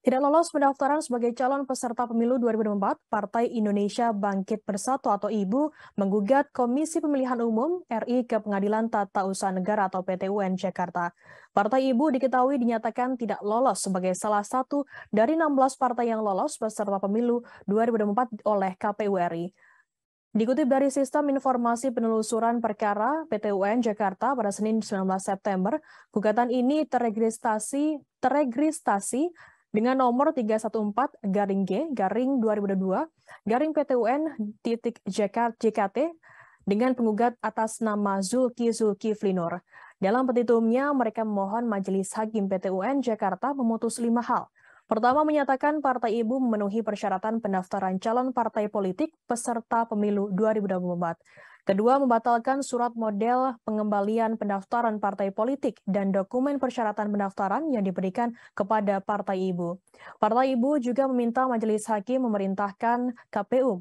Tidak lolos pendaftaran sebagai calon peserta pemilu 2024, Partai Indonesia Bangkit Bersatu atau IBU menggugat Komisi Pemilihan Umum RI ke Pengadilan Tata Usaha Negara atau PT Jakarta. Partai IBU diketahui dinyatakan tidak lolos sebagai salah satu dari 16 partai yang lolos peserta pemilu 2024 oleh KPU RI. Dikutip dari Sistem Informasi Penelusuran Perkara PTUN Jakarta pada Senin 19 September, gugatan ini teregistrasi terregistrasi dengan nomor 314 garing G garing 2002 garing PTUN titik JKT dengan penggugat atas nama Zulki Zulki Flinor. Dalam petitumnya, mereka memohon Majelis Hakim PTUN Jakarta memutus lima hal. Pertama, menyatakan Partai Ibu memenuhi persyaratan pendaftaran calon partai politik peserta pemilu 2024. Kedua, membatalkan surat model pengembalian pendaftaran partai politik dan dokumen persyaratan pendaftaran yang diberikan kepada partai ibu. Partai ibu juga meminta Majelis Hakim memerintahkan KPU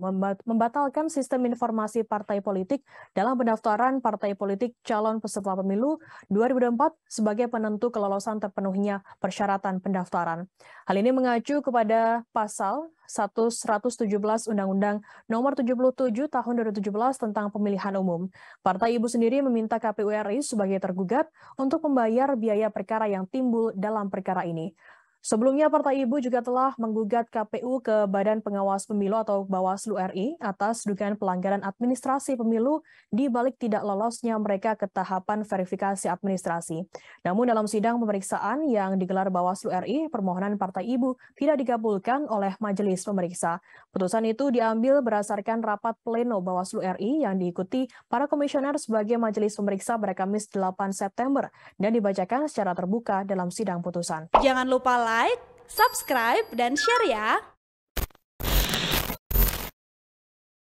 membatalkan sistem informasi partai politik dalam pendaftaran partai politik calon peserta pemilu 2024 sebagai penentu kelolosan terpenuhnya persyaratan pendaftaran. Hal ini mengacu kepada pasal 117 Undang-Undang Nomor 77 Tahun 2017 tentang Pemilihan Umum. Partai Ibu sendiri meminta KPU RI sebagai tergugat untuk membayar biaya perkara yang timbul dalam perkara ini. Sebelumnya Partai Ibu juga telah menggugat KPU ke Badan Pengawas Pemilu atau Bawaslu RI atas dugaan pelanggaran administrasi pemilu di balik tidak lolosnya mereka ke tahapan verifikasi administrasi. Namun dalam sidang pemeriksaan yang digelar Bawaslu RI, permohonan Partai Ibu tidak digabulkan oleh majelis pemeriksa. Putusan itu diambil berdasarkan rapat pleno Bawaslu RI yang diikuti para komisioner sebagai majelis pemeriksa pada Kamis 8 September dan dibacakan secara terbuka dalam sidang putusan. Jangan lupa like, subscribe, dan share ya!